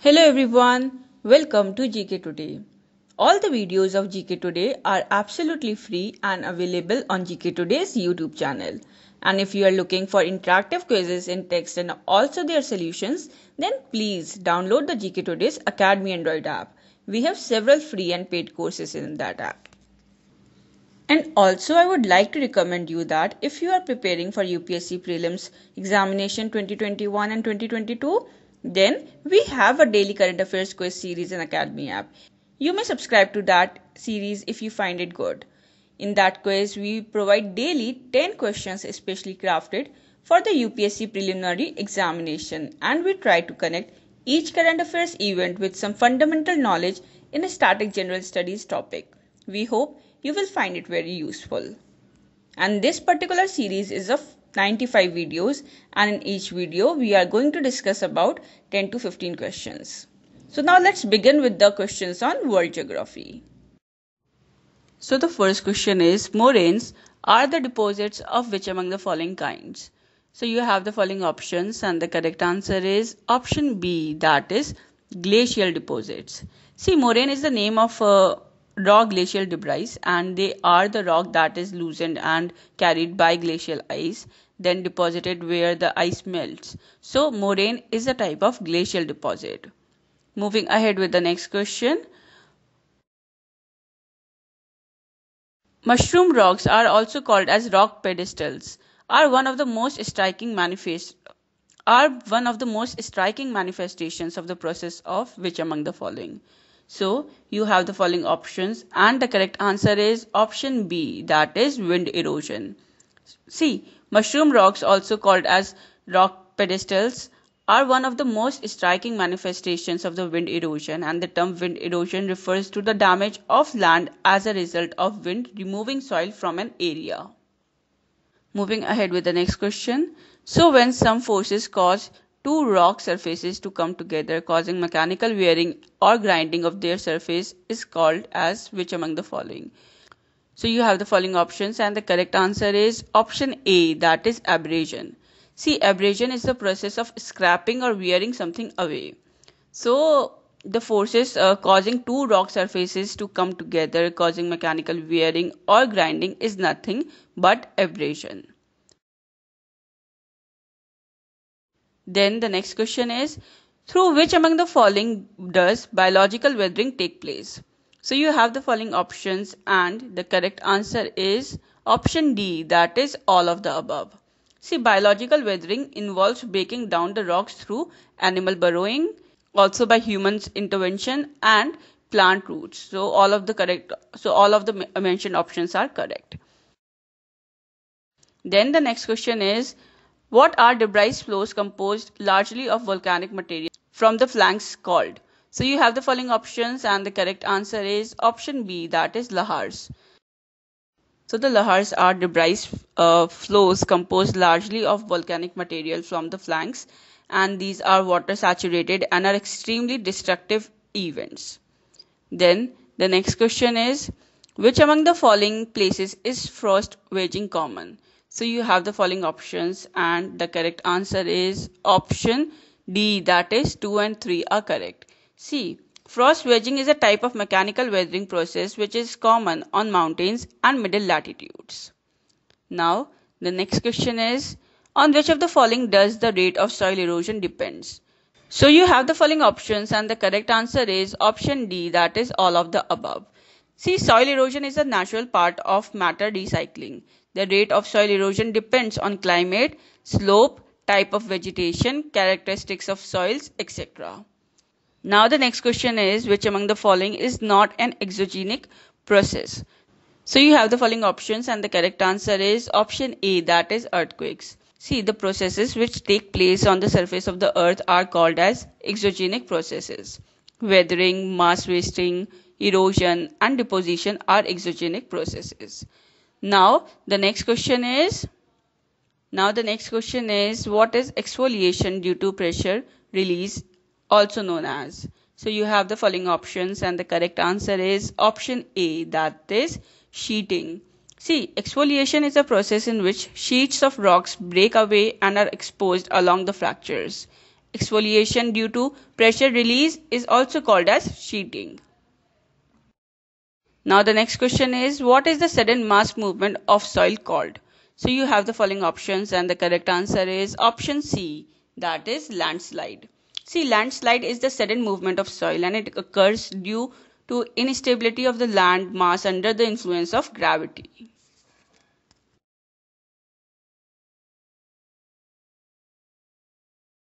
Hello everyone, welcome to GK Today. All the videos of GK Today are absolutely free and available on GK Today's YouTube channel. And if you are looking for interactive quizzes in text and also their solutions, then please download the GK Today's Academy Android app. We have several free and paid courses in that app. And also, I would like to recommend you that if you are preparing for UPSC prelims examination 2021 and 2022, then we have a daily current affairs quiz series in Academy app. You may subscribe to that series if you find it good. In that quiz, we provide daily 10 questions especially crafted for the UPSC preliminary examination and we try to connect each current affairs event with some fundamental knowledge in a static general studies topic. We hope you will find it very useful. And this particular series is of 95 videos and in each video we are going to discuss about 10 to 15 questions. So now let's begin with the questions on world geography. So the first question is moraines are the deposits of which among the following kinds? So you have the following options and the correct answer is option B that is glacial deposits. See moraine is the name of uh, raw glacial debris and they are the rock that is loosened and carried by glacial ice then deposited where the ice melts. So, moraine is a type of glacial deposit. Moving ahead with the next question. Mushroom rocks are also called as rock pedestals are one of the most striking manifest are one of the most striking manifestations of the process of which among the following so you have the following options and the correct answer is option B that is wind erosion See, mushroom rocks, also called as rock pedestals, are one of the most striking manifestations of the wind erosion and the term wind erosion refers to the damage of land as a result of wind removing soil from an area. Moving ahead with the next question. So when some forces cause two rock surfaces to come together causing mechanical wearing or grinding of their surface is called as which among the following? So you have the following options and the correct answer is option A that is abrasion. See abrasion is the process of scrapping or wearing something away. So the forces uh, causing two rock surfaces to come together causing mechanical wearing or grinding is nothing but abrasion. Then the next question is through which among the following does biological weathering take place? So you have the following options and the correct answer is option D that is all of the above. See biological weathering involves breaking down the rocks through animal burrowing also by humans intervention and plant roots. So all of the correct so all of the mentioned options are correct. Then the next question is what are debris flows composed largely of volcanic material from the flanks called? So you have the following options and the correct answer is option B that is lahars. So the lahars are debris uh, flows composed largely of volcanic material from the flanks and these are water saturated and are extremely destructive events. Then the next question is which among the following places is frost waging common? So you have the following options and the correct answer is option D that is 2 and 3 are correct. See, frost wedging is a type of mechanical weathering process which is common on mountains and middle latitudes. Now, the next question is on which of the following does the rate of soil erosion depends? So you have the following options and the correct answer is option D that is all of the above. See soil erosion is a natural part of matter recycling. The rate of soil erosion depends on climate, slope, type of vegetation, characteristics of soils, etc. Now the next question is which among the following is not an exogenic process? So you have the following options and the correct answer is option A that is earthquakes. See the processes which take place on the surface of the earth are called as exogenic processes. Weathering, mass wasting, erosion and deposition are exogenic processes. Now the next question is now the next question is what is exfoliation due to pressure release also known as. So you have the following options and the correct answer is option A that is sheeting. See, exfoliation is a process in which sheets of rocks break away and are exposed along the fractures. Exfoliation due to pressure release is also called as sheeting. Now the next question is what is the sudden mass movement of soil called? So you have the following options and the correct answer is option C that is landslide. See, landslide is the sudden movement of soil and it occurs due to instability of the land mass under the influence of gravity.